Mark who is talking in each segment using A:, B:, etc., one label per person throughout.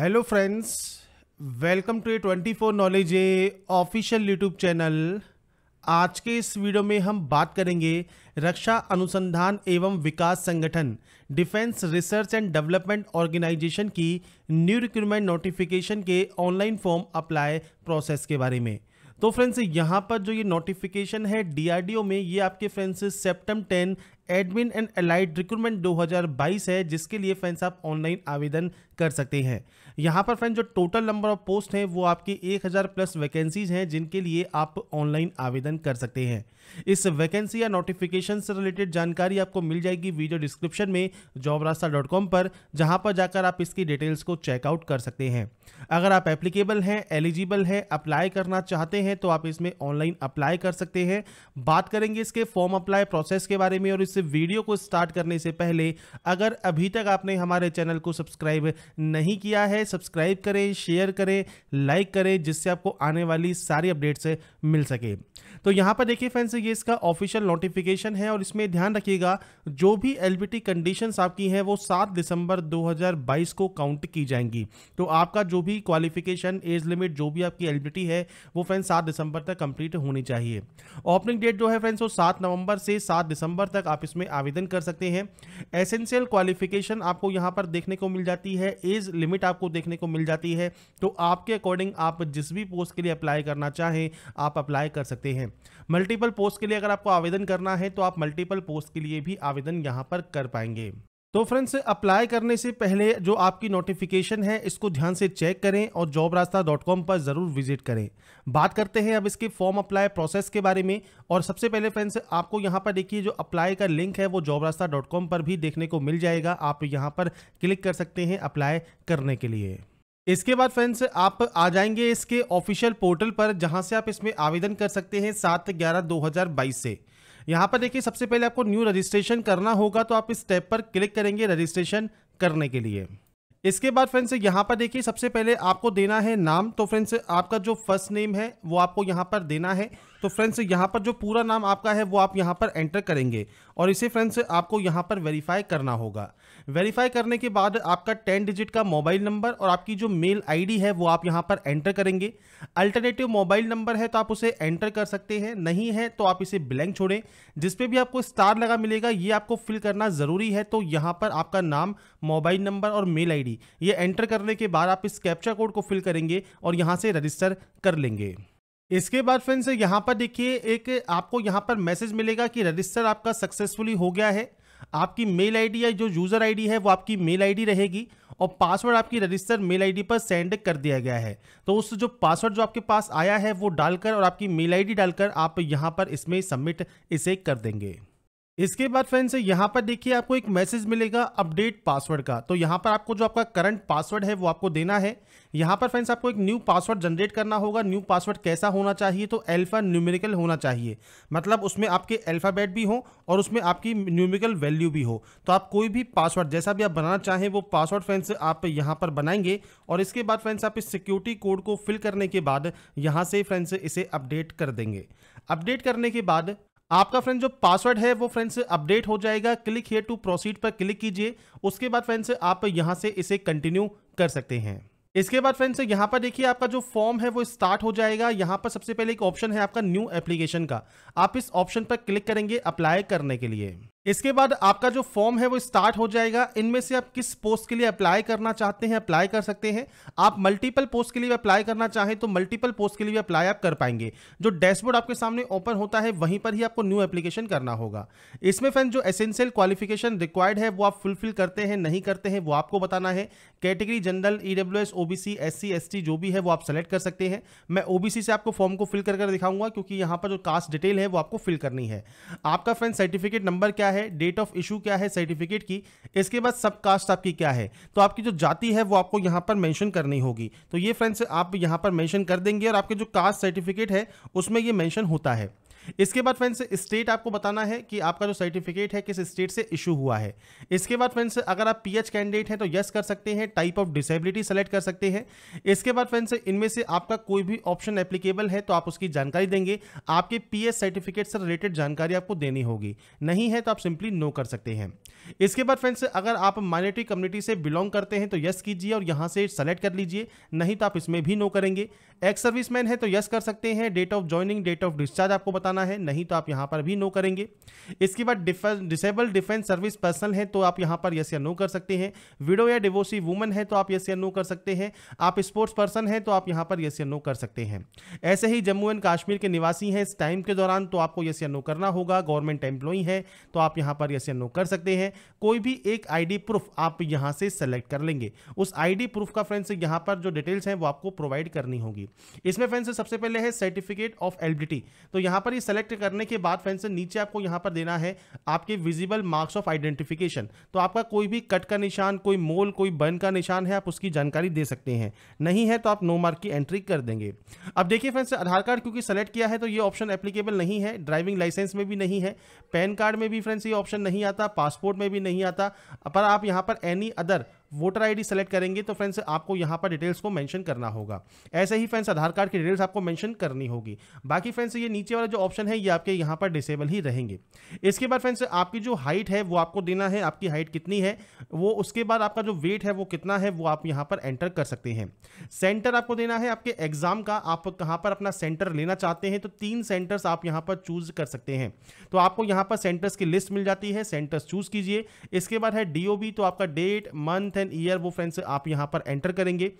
A: hello friends welcome to A twenty four knowledge a official YouTube channel आज के इस video में हम बात करेंगे रक्षा अनुसंधान एवं विकास संगठन Defence Research and Development Organisation की न्यू रिक्रूटमेंट नोटिफिकेशन के ऑनलाइन फॉर्म अप्लाई प्रोसेस के बारे में तो फ्रेंड्स यहाँ पर जो ये नोटिफिकेशन है डीआरडीओ में ये आपके friends CEPTAM 10 admin and allied recruitment 2022 है जिसके लिए फ्रेंड्स आप ऑनलाइन आवेदन कर सकते हैं यहाँ पर फ्रेंड्स जो टोटल नंबर ऑफ पोस्ट हैं वो आपकी 1000 प्लस वैकेंसीज हैं जिनके लिए आप ऑनलाइन आवेदन कर सकते हैं इस वैकेंसी या नोटिफिकेशन से रिलेटेड जानकारी आपको मिल जाएगी वीडियो डिस्क्रिप्शन में जॉब पर जहाँ पर जाकर आप इसकी डिटेल्स को चेकआउट कर सकते हैं अगर आप एप्लीकेबल हैं एलिजिबल हैं अप्लाई करना चाहते हैं तो आप इसमें ऑनलाइन अप्लाई कर सकते हैं बात करेंगे इसके फॉर्म अप्लाई प्रोसेस के बारे में और इस इस वीडियो को स्टार्ट करने से पहले अगर अभी तक आपने हमारे चैनल को सब्सक्राइब नहीं किया है सब्सक्राइब करें शेयर करें लाइक करें जिससे आपको आने वाली सारी अपडेट्स मिल सके तो यहाँ पर देखिए फ्रेंड्स ये इसका ऑफिशियल नोटिफिकेशन है और इसमें ध्यान रखिएगा जो भी एल कंडीशंस आपकी हैं वो 7 दिसंबर 2022 को काउंट की जाएंगी तो आपका जो भी क्वालिफिकेशन एज लिमिट जो भी आपकी एल है वो फ्रेंड्स 7 दिसंबर तक कंप्लीट होनी चाहिए ओपनिंग डेट जो है फ्रेंड्स वो 7 नवंबर से 7 दिसंबर तक आप इसमें आवेदन कर सकते हैं एसेंशियल क्वालिफिकेशन आपको यहाँ पर देखने को मिल जाती है एज लिमिट आपको देखने को मिल जाती है तो आपके अकॉर्डिंग आप जिस भी पोस्ट के लिए अप्लाई करना चाहें आप अप्लाई कर सकते हैं मल्टीपल पोस्ट के लिए अगर आपको आवेदन करना है तो आप मल्टीपल पोस्ट के लिए भी आवेदन यहाँ पर कर पाएंगे तो फ्रेंड्स अप्लाई करने से पहले जो आपकी नोटिफिकेशन है इसको ध्यान से चेक करें और जॉब रास्ता डॉट कॉम पर ज़रूर विजिट करें बात करते हैं अब इसके फॉर्म अप्लाई प्रोसेस के बारे में और सबसे पहले फ्रेंड्स आपको यहाँ पर देखिए जो अप्लाई का लिंक है वो जॉब रास्ता डॉट कॉम पर भी देखने को मिल जाएगा आप यहाँ पर क्लिक कर सकते हैं अप्लाई करने के लिए इसके बाद फ्रेंड्स आप आ जाएंगे इसके ऑफिशियल पोर्टल पर जहाँ से आप इसमें आवेदन कर सकते हैं सात ग्यारह दो से यहाँ पर देखिए सबसे पहले आपको न्यू रजिस्ट्रेशन करना होगा तो आप इस स्टेप पर क्लिक करेंगे रजिस्ट्रेशन करने के लिए इसके बाद फ्रेंड्स यहाँ पर देखिए सबसे पहले आपको देना है नाम तो फ्रेंड्स आपका जो फर्स्ट नेम है वो आपको यहाँ पर देना है तो फ्रेंड्स यहाँ पर जो पूरा नाम आपका है वो आप यहाँ पर एंटर करेंगे और इसे फ्रेंड्स आपको यहाँ पर वेरीफाई करना होगा वेरीफाई करने के बाद आपका टेन डिजिट का मोबाइल नंबर और आपकी जो मेल आईडी है वो आप यहाँ पर एंटर करेंगे अल्टरनेटिव मोबाइल नंबर है तो आप उसे एंटर कर सकते हैं नहीं है तो आप इसे ब्लैंक छोड़ें जिसपे भी आपको स्टार लगा मिलेगा ये आपको फिल करना ज़रूरी है तो यहाँ पर आपका नाम मोबाइल नंबर और मेल आई ये एंटर करने के बाद आप इस कैप्चा कोड को फिल करेंगे और यहाँ से रजिस्टर कर लेंगे इसके बाद फ्रेंड्स यहाँ पर देखिए एक आपको यहाँ पर मैसेज मिलेगा कि रजिस्टर आपका सक्सेसफुली हो गया है आपकी मेल आईडी या जो यूज़र आईडी है वो आपकी मेल आईडी रहेगी और पासवर्ड आपकी रजिस्टर मेल आईडी पर सेंड कर दिया गया है तो उस जो पासवर्ड जो आपके पास आया है वो डालकर और आपकी मेल आईडी डालकर आप यहाँ पर इसमें सबमिट इसे कर देंगे इसके बाद फ्रेंड्स यहाँ पर देखिए आपको एक मैसेज मिलेगा अपडेट पासवर्ड का तो यहाँ पर आपको जो आपका करंट पासवर्ड है वो आपको देना है यहाँ पर फ्रेंड्स आपको एक न्यू पासवर्ड जनरेट करना होगा न्यू पासवर्ड कैसा होना चाहिए तो एल्फा न्यूमेरिकल होना चाहिए मतलब उसमें आपके एल्फ़ाबेट भी हो और उसमें आपकी न्यूमेरिकल वैल्यू भी हो तो आप कोई भी पासवर्ड जैसा भी आप बनाना चाहें वो पासवर्ड फ्रेंड्स आप यहाँ पर बनाएंगे और इसके बाद फ्रेंड्स आप इस सिक्योरिटी कोड को फिल करने के बाद यहाँ से फ्रेंड्स इसे अपडेट कर देंगे अपडेट करने के बाद आपका फ्रेंड जो पासवर्ड है वो फ्रेंड्स अपडेट हो जाएगा क्लिक हेयर टू प्रोसीड पर क्लिक कीजिए उसके बाद फ्रेंड्स आप यहाँ से इसे कंटिन्यू कर सकते हैं इसके बाद फ्रेंड्स यहाँ पर देखिए आपका जो फॉर्म है वो स्टार्ट हो जाएगा यहाँ पर सबसे पहले एक ऑप्शन है आपका न्यू एप्लीकेशन का आप इस ऑप्शन पर क्लिक करेंगे अप्लाई करने के लिए इसके बाद आपका जो फॉर्म है वो स्टार्ट हो जाएगा इनमें से आप किस पोस्ट के लिए अप्लाई करना चाहते हैं अप्लाई कर सकते हैं आप मल्टीपल पोस्ट के लिए अप्लाई करना चाहें तो मल्टीपल पोस्ट के लिए अप्लाई आप कर पाएंगे जो डैशबोर्ड आपके सामने ओपन होता है वहीं पर ही आपको न्यू एप्लीकेशन करना होगा इसमें फ्रेंड जो एसेंशियल क्वालिफिकेशन रिक्वायर्ड है वो आप फुलफिल करते हैं नहीं करते हैं वो आपको बताना है category general E W S OBC S C जो भी है वो आप सेलेक्ट कर सकते हैं मैं ओबीसी से आपको फॉर्म को फिल कर दिखाऊंगा क्योंकि यहाँ पर जो कास्ट डिटेल है वो आपको फिल करनी है आपका फ्रेंड सर्टिफिकेट नंबर क्या है है डेट ऑफ इशू क्या है सर्टिफिकेट की इसके बाद सब कास्ट आपकी क्या है तो आपकी जो जाति है वो आपको यहाँ पर मैंशन करनी होगी तो ये फ्रेंड्स आप यहाँ पर मैंशन कर देंगे और आपके जो कास्ट सर्टिफिकेट है उसमें ये मैंशन होता है इसके बाद फ्रेंड्स स्टेट आपको बताना है कि आपका जो सर्टिफिकेट है किस स्टेट से इशू हुआ है इसके बाद फ्रेंड्स अगर आप पीएच कैंडिडेट हैं तो यस कर सकते हैं टाइप ऑफ डिसेबिलिटी सेलेक्ट कर सकते हैं इसके बाद फ्रेंड्स इनमें से आपका कोई भी ऑप्शन एप्लीकेबल है तो आप उसकी जानकारी देंगे आपके पी सर्टिफिकेट से रिलेटेड जानकारी आपको देनी होगी नहीं है तो आप सिंपली नो कर सकते हैं इसके बाद फ्रेंड्स अगर आप माइनॉरिटी कम्युनिटी से बिलोंग करते हैं तो यस कीजिए और यहाँ से सेलेक्ट कर लीजिए नहीं तो आप इसमें भी नो करेंगे एक्स सर्विसमैन है तो यस कर सकते हैं date of joining date of discharge आपको बताना जाना है नहीं तो आप यहाँ पर भी नो करेंगे इसके बाद डिसेबल डिफेंस सर्विस पर्सन है तो आप यहाँ पर यस या नो कर सकते हैं विडो या डिवोसी वुमन है तो आप यस या नो कर सकते हैं आप स्पोर्ट्स पर्सन है तो आप यहाँ पर यस या नो कर सकते हैं ऐसे ही जम्मू एंड कश्मीर के निवासी हैं इस टाइम के दौरान तो आपको यस या नो करना होगा गवर्नमेंट एम्प्लॉई है तो आप यहाँ पर यस या नो कर सकते हैं कोई भी एक आई प्रूफ आप यहाँ से सेलेक्ट कर लेंगे उस आई प्रूफ का फ्रेंड्स यहाँ पर जो डिटेल्स हैं वो आपको प्रोवाइड करनी होगी इसमें फ्रेंड्स सबसे पहले है सर्टिफिकेट ऑफ एलिबिलिटी तो यहाँ पर सेलेक्ट करने के बाद फ्रेंड्स नीचे आपको यहां पर देना है आपके विजिबल मार्क्स ऑफ आइडेंटिफिकेशन तो आपका कोई भी कट का निशान कोई मोल कोई बर्न का निशान है आप उसकी जानकारी दे सकते हैं नहीं है तो आप नो मार्क की एंट्री कर देंगे अब देखिए फ्रेंड्स आधार कार्ड क्योंकि सेलेक्ट किया है तो ये ऑप्शन एप्लीकेबल नहीं है ड्राइविंग लाइसेंस में भी नहीं है पैन कार्ड में भी फ्रेंड्स ये ऑप्शन नहीं आता पासपोर्ट में भी नहीं आता पर आप यहाँ पर any other voter ID select करेंगे तो फ्रेंड्स आपको यहाँ पर डिटेल्स को मेंशन करना होगा ऐसे ही फ्रेंड्स आधार कार्ड की डिटेल्स आपको मेंशन करनी होगी बाकी फ्रेंड्स ये नीचे वाला जो ऑप्शन है ये आपके यहाँ पर डिसेबल ही रहेंगे इसके बाद फ्रेंड्स आपकी जो हाइट है वो आपको देना है आपकी हाइट कितनी है वो उसके बाद आपका जो वेट है वो कितना है वो आप यहाँ पर एंटर कर सकते हैं सेंटर आपको देना है आपके एग्जाम का आप कहाँ पर अपना सेंटर लेना चाहते हैं तो तीन सेंटर्स आप यहाँ पर चूज कर सकते हैं तो आपको यहाँ पर सेंटर्स की लिस्ट मिल जाती है सेंटर्स चूज कीजिए इसके बाद है डी तो आपका डेट मंथ एंड ईयर वो फ्रेंड्स आप यहाँ पर एंटर करेंगे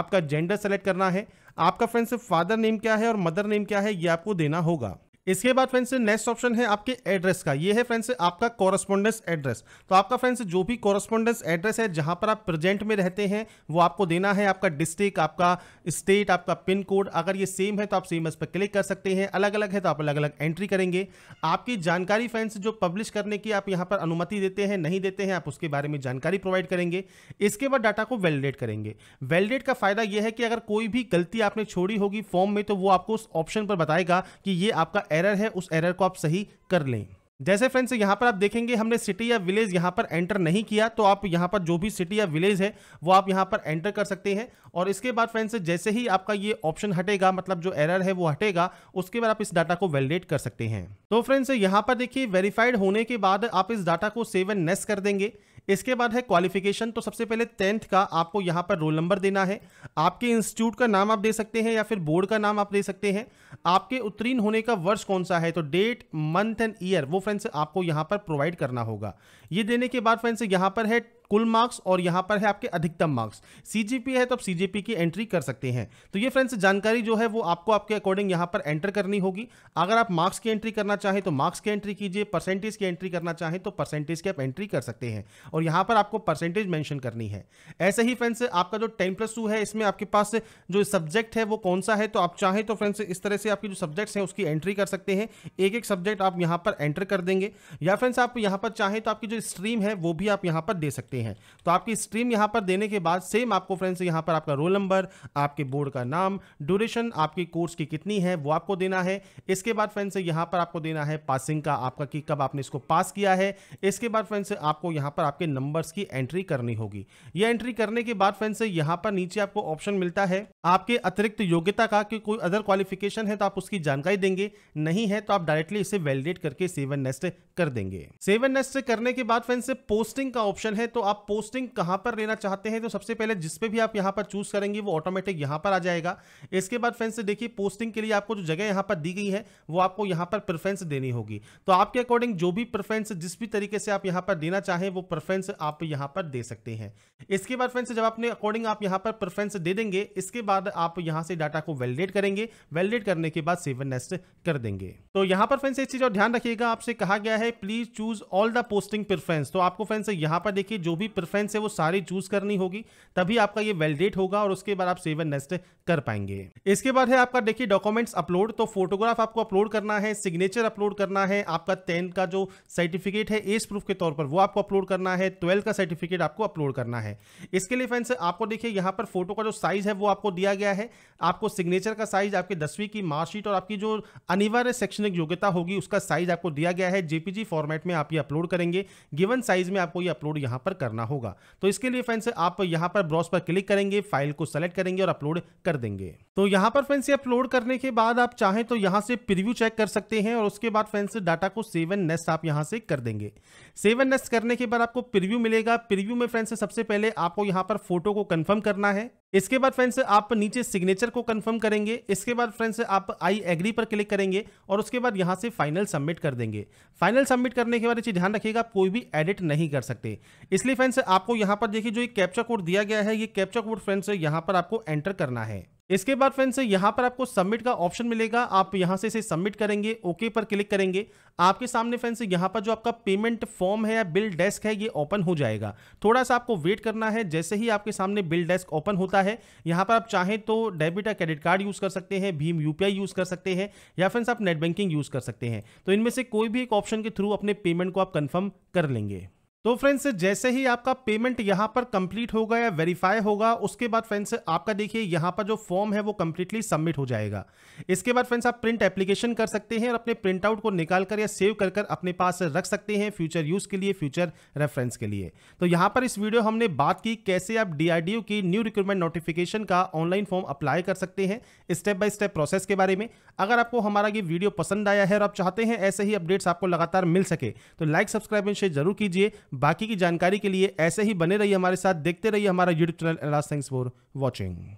A: आपका जेंडर सेलेक्ट करना है आपका फ्रेंड्स फादर नेम क्या है और मदर नेम क्या है ये आपको देना होगा इसके बाद फ्रेंड्स नेक्स्ट ऑप्शन है आपके एड्रेस का ये है फ्रेंड्स आपका कॉरस्पॉन्डेंस एड्रेस तो आपका फ्रेंड्स जो भी कॉरस्पॉन्डेंस एड्रेस है जहां पर आप प्रेजेंट में रहते हैं वो आपको देना है आपका डिस्ट्रिक्ट आपका स्टेट आपका पिन कोड अगर ये सेम है तो आप सेम इस पर क्लिक कर सकते हैं अलग अलग है तो आप अलग अलग एंट्री करेंगे आपकी जानकारी फ्रेंड्स जो पब्लिश करने की आप यहाँ पर अनुमति देते हैं नहीं देते हैं आप उसके बारे में जानकारी प्रोवाइड करेंगे इसके बाद डाटा को वैलिडेट करेंगे वैलिडेट का फायदा यह है कि अगर कोई भी गलती आपने छोड़ी होगी फॉर्म में तो वो आपको उस ऑप्शन पर बताएगा कि ये आपका एरर है उस एरर को आप सही कर लें जैसे फ्रेंड्स यहाँ पर आप देखेंगे हमने सिटी या विलेज यहाँ पर एंटर नहीं किया तो आप यहाँ पर जो भी सिटी या विलेज है वो आप यहाँ पर एंटर कर सकते हैं और इसके बाद फ्रेंड्स जैसे ही आपका ये ऑप्शन हटेगा मतलब जो एरर है वो हटेगा उसके बाद आप इस डाटा को वैलिडेट कर सकते हैं तो फ्रेंड्स यहाँ पर देखिए वेरीफाइड होने के बाद आप इस डाटा को सेव एंड नेस कर देंगे इसके बाद है क्वालिफिकेशन तो सबसे पहले टेंथ का आपको यहाँ पर रोल नंबर देना है आपके इंस्टीट्यूट का नाम आप दे सकते हैं या फिर बोर्ड का नाम आप दे सकते हैं आपके उत्तीर्ण होने का वर्ष कौन सा है तो डेट मंथ एंड ईयर वो फ्रेंड्स आपको यहाँ पर प्रोवाइड करना होगा ये देने के बाद फ्रेंड्स यहाँ पर है कुल मार्क्स और यहाँ पर है आपके अधिकतम मार्क्स सी है तो आप सी की एंट्री कर सकते हैं तो ये फ्रेंड्स जानकारी जो है वो आपको आपके अकॉर्डिंग यहाँ पर एंटर करनी होगी अगर आप मार्क्स की एंट्री करना चाहें तो मार्क्स की एंट्री कीजिए परसेंटेज की एंट्री करना चाहें तो परसेंटेज की आप एंट्री कर सकते हैं और यहाँ पर आपको परसेंटेज मैंशन करनी है ऐसे ही फ्रेंड्स आपका जो टेन प्लस टू है इसमें आपके पास जो सब्जेक्ट है वो कौन सा है तो आप चाहें तो फ्रेंड्स इस तरह से आपकी जो सब्जेक्ट्स हैं उसकी एंट्री कर सकते हैं एक एक सब्जेक्ट आप यहाँ पर एंटर कर देंगे या फ्रेंड्स आप यहाँ पर चाहें तो आपकी जो जो स्ट्रीम है वो भी आप यहाँ पर दे सकते हैं तो आपकी स्ट्रीम यहाँ पर देने के बाद सेम आपको फ्रेंड्स यहाँ पर आपका रोल नंबर आपके बोर्ड का नाम ड्यूरेशन आपकी कोर्स की कितनी है वो आपको देना है इसके बाद फ्रेंड्स यहाँ पर आपको देना है पासिंग का आपका कि कब आपने इसको पास किया है इसके बाद फ्रेंड्स आपको यहाँ पर आपके नंबर्स की एंट्री करनी होगी ये एंट्री करने के बाद फ्रेंड्स यहाँ पर नीचे आपको ऑप्शन मिलता है आपके अतिरिक्त योग्यता का कि कोई अदर क्वालिफिकेशन है तो आप उसकी जानकारी देंगे नहीं है तो आप डायरेक्टली इसे वैलिडेट करके सेवन नेस्ट कर देंगे सेवन नेस्ट करने के बाद फ्रेंड्स पोस्टिंग का ऑप्शन है तो आप पोस्टिंग कहां पर लेना चाहते हैं तो सबसे पहले जिसपे भी आप यहां पर चूज करेंगे वो ऑटोमेटिक यहां पर आ जाएगा इसके बाद फ्रेंड्स देखिए पोस्टिंग के लिए आपको जो जगह यहां पर दी गई है वो आपको यहां पर प्रेफरेंस देनी होगी तो आपके अकॉर्डिंग जो भी प्रेफरेंस जिस भी तरीके से आप यहां पर देना चाहें वो प्रेफरेंस आप यहां पर दे सकते हैं इसके बाद फ्रेंड्स जब अपने अकॉर्डिंग आप यहां पर प्रेफरेंस दे देंगे इसके बाद बाद आप यहां से डाटा को वैलिडेट करेंगे वैलिडेट करने के बाद सेवन नेस्ट कर देंगे तो यहां पर फ्रेंड्स एक चीज और ध्यान रखिएगा आपसे कहा गया है please choose all the posting preference तो आपको फ्रेंड्स यहां पर देखिए जो भी प्रिफ्रेंस है वो सारी चूज करनी होगी तभी आपका ये वैलिडेट होगा और उसके बाद आप सेवन नेस्ट कर पाएंगे इसके बाद है आपका देखिए डॉक्यूमेंट्स अपलोड तो फोटोग्राफ आपको अपलोड करना है सिग्नेचर अपलोड करना है आपका टेन का जो सर्टिफिकेट है एज प्रूफ के तौर पर वो आपको अपलोड करना है ट्वेल्थ का सर्टिफिकेट आपको अपलोड करना है इसके लिए फ्रेंड्स आपको देखिए यहां पर फोटो का जो साइज है वो आपको दिया दिया गया है आपको सिग्नेचर का साइज आपके दसवीं की मार्कशीट और आपकी जो अनिवार्य शैक्षणिक योग्यता होगी उसका साइज आपको दिया गया है जेपीजी फॉर्मेट में आप ये अपलोड करेंगे गिवन साइज में आपको ये अपलोड यहाँ पर करना होगा तो इसके लिए फ्रेंड्स आप यहाँ पर ब्रॉस पर क्लिक करेंगे फाइल को सेलेक्ट करेंगे और अपलोड कर देंगे तो यहाँ पर फ्रेंड्स अपलोड करने के बाद आप चाहें तो यहाँ से प्रिव्यू चेक कर सकते हैं और उसके बाद फ्रेंड्स डाटा को सेवन नेस्ट आप यहाँ से कर देंगे सेवन नेस्ट करने के बाद आपको प्रिव्यू मिलेगा प्रिव्यू में फ्रेंड्स सबसे पहले आपको यहाँ पर फोटो को कन्फर्म करना है इसके बाद फ्रेंड्स आप नीचे सिग्नेचर को कंफर्म करेंगे इसके बाद फ्रेंड्स आप आई एग्री पर क्लिक करेंगे और उसके बाद यहां से फाइनल सबमिट कर देंगे फाइनल सबमिट करने के बाद चीज ध्यान रखिएगा आप कोई भी एडिट नहीं कर सकते इसलिए फ्रेंड्स आपको यहां पर देखिए जो एक कैप्चा कोड दिया गया है ये कैप्चा कोड फ्रेंड्स यहां पर आपको एंटर करना है इसके बाद फ्रेंड्स यहाँ पर आपको सबमिट का ऑप्शन मिलेगा आप यहाँ से इसे सबमिट करेंगे ओके पर क्लिक करेंगे आपके सामने फ्रेंड्स यहाँ पर जो आपका पेमेंट फॉर्म है या बिल डेस्क है ये ओपन हो जाएगा थोड़ा सा आपको वेट करना है जैसे ही आपके सामने बिल डेस्क ओपन होता है यहाँ पर आप चाहें तो डेबिट या क्रेडिट कार्ड यूज़ कर सकते हैं भीम यू यूज़ कर सकते हैं या फ्रेंड्स आप नेट बैंकिंग यूज़ कर सकते हैं तो इनमें से कोई भी एक ऑप्शन के थ्रू अपने पेमेंट को आप कन्फर्म कर लेंगे तो फ्रेंड्स जैसे ही आपका पेमेंट यहां पर कंप्लीट होगा या वेरीफाई होगा उसके बाद फ्रेंड्स आपका देखिए यहां पर जो फॉर्म है वो कम्प्लीटली सबमिट हो जाएगा इसके बाद फ्रेंड्स आप प्रिंट एप्लीकेशन कर सकते हैं और अपने प्रिंट आउट को निकाल कर या सेव कर कर अपने पास रख सकते हैं फ्यूचर यूज़ के लिए फ्यूचर रेफरेंस के लिए तो यहां पर इस वीडियो हमने बात की कैसे आप डी की न्यू रिक्रूटमेंट नोटिफिकेशन का ऑनलाइन फॉर्म अप्लाई कर सकते हैं स्टेप बाय स्टेप प्रोसेस के बारे में अगर आपको हमारा ये वीडियो पसंद आया है और आप चाहते हैं ऐसे ही अपडेट्स आपको लगातार मिल सके तो लाइक सब्सक्राइब एंड शेयर जरूर कीजिए बाकी की जानकारी के लिए ऐसे ही बने रहिए हमारे साथ देखते रहिए हमारा YouTube channel thanks for watching